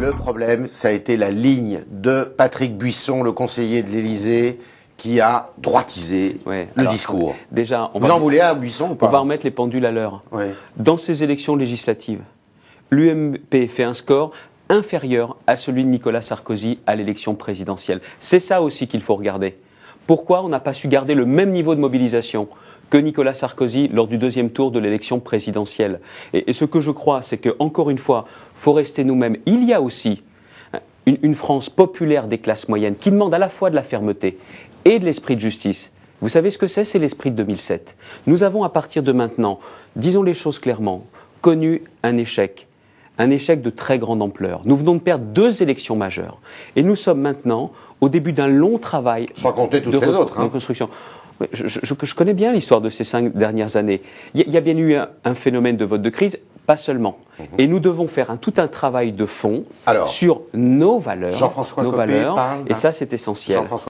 Le problème, ça a été la ligne de Patrick Buisson, le conseiller de l'Élysée, qui a droitisé le discours. Déjà, on Vous en voulez à Buisson ou pas On va remettre les pendules à l'heure. Dans ces élections législatives, l'UMP fait un score inférieur à celui de Nicolas Sarkozy à l'élection présidentielle. C'est ça aussi qu'il faut regarder. Pourquoi on n'a pas su garder le même niveau de mobilisation que Nicolas Sarkozy lors du deuxième tour de l'élection présidentielle et, ce que je crois, c'est que encore une fois, faut rester nous-mêmes. Il y a aussi hein, une, une France populaire des classes moyennes qui demande à la fois de la fermeté et de l'esprit de justice. Vous savez ce que c'est C'est l'esprit de 2007. Nous avons à partir de maintenant, disons les choses clairement, connu un échec un échec de très grande ampleur. Nous venons de perdre deux élections majeures et nous sommes maintenant au début d'un long travail. Sans compter toutes les autres. Hein. Je, connais bien l'histoire de ces cinq dernières années. Il y, a bien eu un, phénomène de vote de crise, pas seulement. Mhm. Et nous devons faire tout un travail de fond sur nos valeurs. nos valeurs, et ça c'est essentiel.